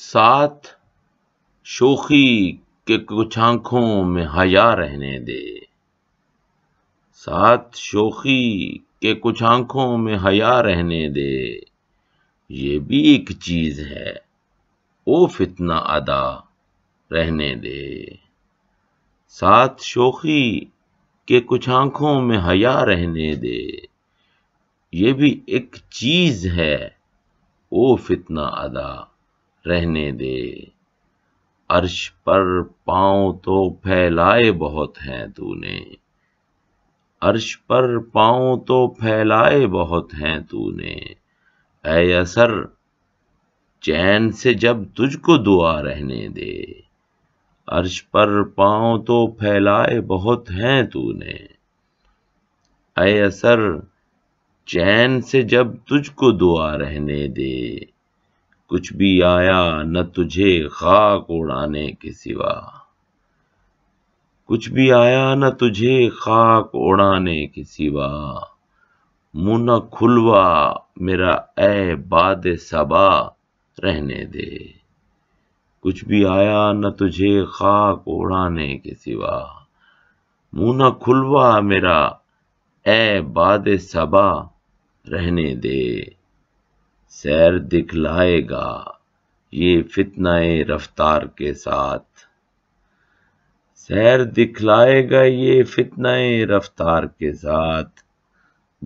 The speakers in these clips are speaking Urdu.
ساتھ شوخی کے کچھ آنکھوں میں حیا رہنے دے ساتھ شوخی کے کچھ آنکھوں میں حیا رہنے دے یہ بھی ایک چیز ہے او فتنہ ادا رہنے دے ساتھ شوخی کے کچھ آنکھوں میں حیا رہنے دے یہ بھی ایک چیز ہے او فتنہ ادا رہنے دے عرش پر پاؤں تو پھیلائے بہت ہیں تو نے عرش پر پاؤں تو پھیلائے بہت ہیں تو نے اے اثر چین سے جب تجھ کو دعا رہنے دے عرش پر پاؤں تو پھیلائے بہت ہیں تو نے اے اثر چین سے جب تجھ کو دعا رہنے دے کچھ بھی آیا نہ تجھے خاک اڑانے کے سوا کچھ بھی آیا نہ تجھے خاک اڑانے کے سوا منہ نہ کھلوا میرا اے باد سبا رہنے دے کچھ بھی آیا نہ تجھے خاک اڑانے کے سوا منہ نہ کھلوا میرا اے باد صبا رہنے دے سیر دکھلائے گا یہ فتنہ رفتار کے ساتھ سیر دکھلائے گا یہ فتنہ رفتار کے ساتھ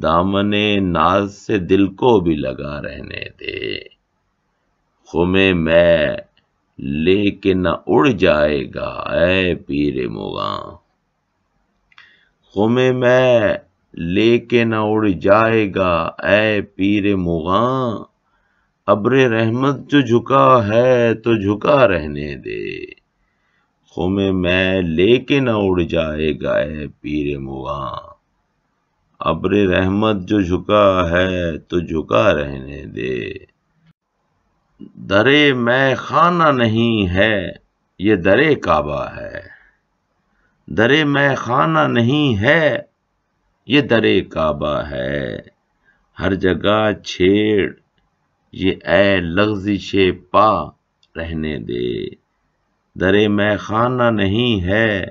دامن ناز سے دل کو بھی لگا رہنے دے خمے میں لے کے نہ اڑ جائے گا اے پیر مغاں خمے میں لے کے نہ اڑ جائے گا اے پیر مغاں ابر رحمت جو جھکا ہے تو جھکا رہنے دے خم میں لے کے نہ اڑ جائے گا اے پیر مغاں ابر رحمت جو جھکا ہے تو جھکا رہنے دے درے میں خانہ نہیں ہے یہ درے کعبہ ہے درے میں خانہ نہیں ہے یہ درے کعبہ ہے ہر جگہ چھیڑ یہ اے لغزش پا رہنے دے درے میں خانہ نہیں ہے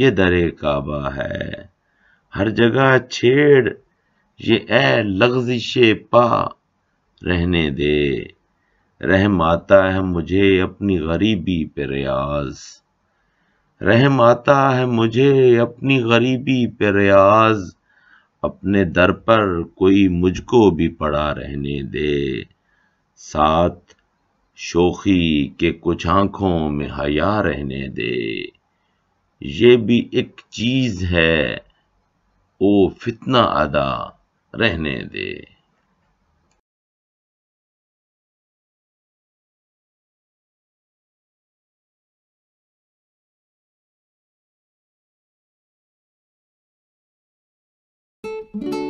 یہ درے کعبہ ہے ہر جگہ چھیڑ یہ اے لغزش پا رہنے دے رحم آتا ہے مجھے اپنی غریبی پہ ریاض رحم آتا ہے مجھے اپنی غریبی پہ ریاض اپنے در پر کوئی مجھ کو بھی پڑا رہنے دے ساتھ شوخی کے کچھ آنکھوں میں حیا رہنے دے یہ بھی ایک چیز ہے او فتنہ ادا رہنے دے Thank you.